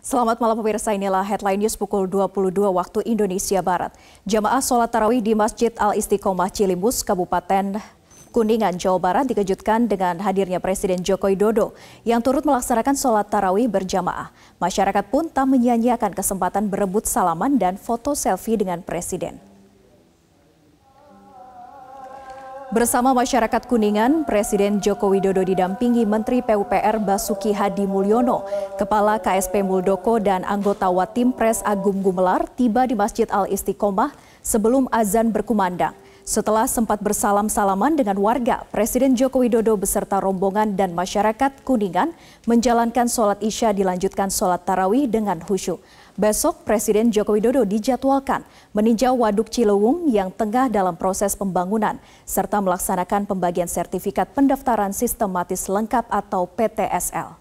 Selamat malam pemirsa, inilah headline news pukul 22 waktu Indonesia Barat. Jamaah sholat tarawih di Masjid Al-Istiqomah Cilimus, Kabupaten Kuningan, Jawa Barat dikejutkan dengan hadirnya Presiden Joko Widodo yang turut melaksanakan sholat tarawih berjamaah. Masyarakat pun tak menyia-nyiakan kesempatan berebut salaman dan foto selfie dengan Presiden. Bersama masyarakat Kuningan, Presiden Joko Widodo didampingi Menteri PUPR Basuki Hadi Mulyono, Kepala KSP Muldoko dan anggota Watim Pres Agung Gumelar tiba di Masjid Al Istiqomah sebelum azan berkumandang. Setelah sempat bersalam-salaman dengan warga, Presiden Joko Widodo beserta rombongan dan masyarakat Kuningan menjalankan sholat isya dilanjutkan sholat tarawih dengan khusyuk. Besok Presiden Joko Widodo dijadwalkan meninjau Waduk Cilewung yang tengah dalam proses pembangunan serta melaksanakan pembagian sertifikat pendaftaran sistematis lengkap atau PTSL.